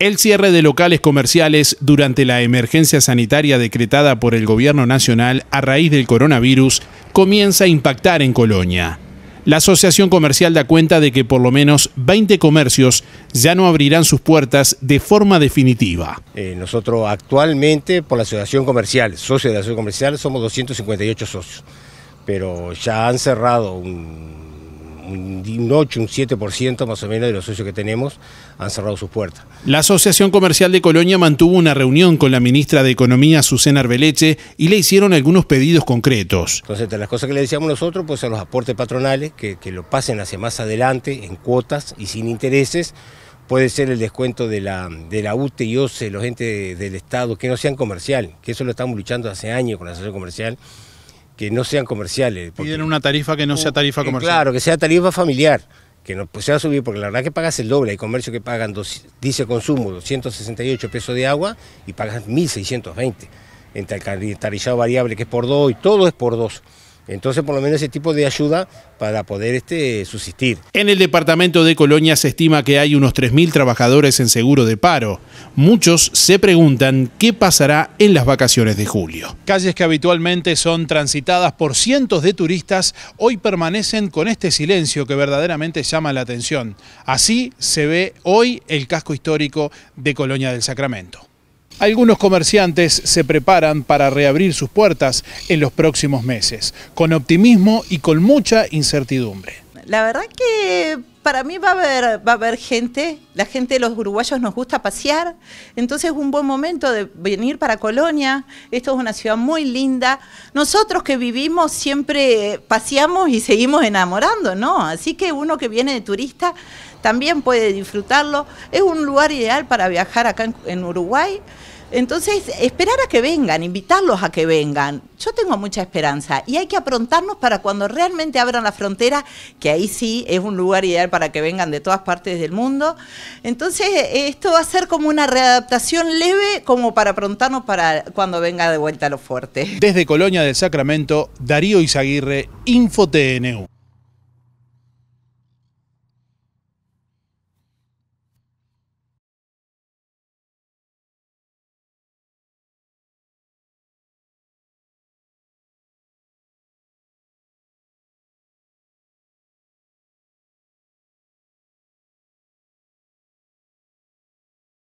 El cierre de locales comerciales durante la emergencia sanitaria decretada por el Gobierno Nacional a raíz del coronavirus comienza a impactar en Colonia. La Asociación Comercial da cuenta de que por lo menos 20 comercios ya no abrirán sus puertas de forma definitiva. Eh, nosotros actualmente, por la Asociación Comercial, socio de la Asociación Comercial, somos 258 socios, pero ya han cerrado un un 8, un 7% más o menos de los socios que tenemos han cerrado sus puertas. La Asociación Comercial de Colonia mantuvo una reunión con la ministra de Economía, Susana Arbeleche, y le hicieron algunos pedidos concretos. Entonces, entre las cosas que le decíamos nosotros, pues son los aportes patronales, que, que lo pasen hacia más adelante en cuotas y sin intereses, puede ser el descuento de la, de la UTE y OCE, los entes del Estado, que no sean comercial, que eso lo estamos luchando hace años con la asociación comercial, que no sean comerciales. Piden una tarifa que no sea uh, tarifa eh, comercial. Claro, que sea tarifa familiar, que no pues, sea subir, porque la verdad que pagas el doble. Hay comercio que pagan, dice consumo, 268 pesos de agua y pagas 1.620. Entre el tarillado variable que es por dos, y todo es por dos. Entonces, por lo menos ese tipo de ayuda para poder este, subsistir. En el departamento de Colonia se estima que hay unos 3.000 trabajadores en seguro de paro. Muchos se preguntan qué pasará en las vacaciones de julio. Calles que habitualmente son transitadas por cientos de turistas, hoy permanecen con este silencio que verdaderamente llama la atención. Así se ve hoy el casco histórico de Colonia del Sacramento. Algunos comerciantes se preparan para reabrir sus puertas en los próximos meses, con optimismo y con mucha incertidumbre. La verdad que para mí va a haber, gente, la gente de los uruguayos nos gusta pasear, entonces es un buen momento de venir para Colonia, esto es una ciudad muy linda, nosotros que vivimos siempre paseamos y seguimos enamorando, ¿no? Así que uno que viene de turista también puede disfrutarlo. Es un lugar ideal para viajar acá en, Uruguay. Entonces, esperar a que vengan, invitarlos a que vengan. Yo tengo mucha esperanza y hay que aprontarnos para cuando realmente abran la frontera, que ahí sí es un lugar ideal para que vengan de todas partes del mundo. Entonces, esto va a ser como una readaptación leve como para aprontarnos para cuando venga de vuelta lo fuerte. Desde Colonia del Sacramento, Darío Izaguirre, InfoTNU.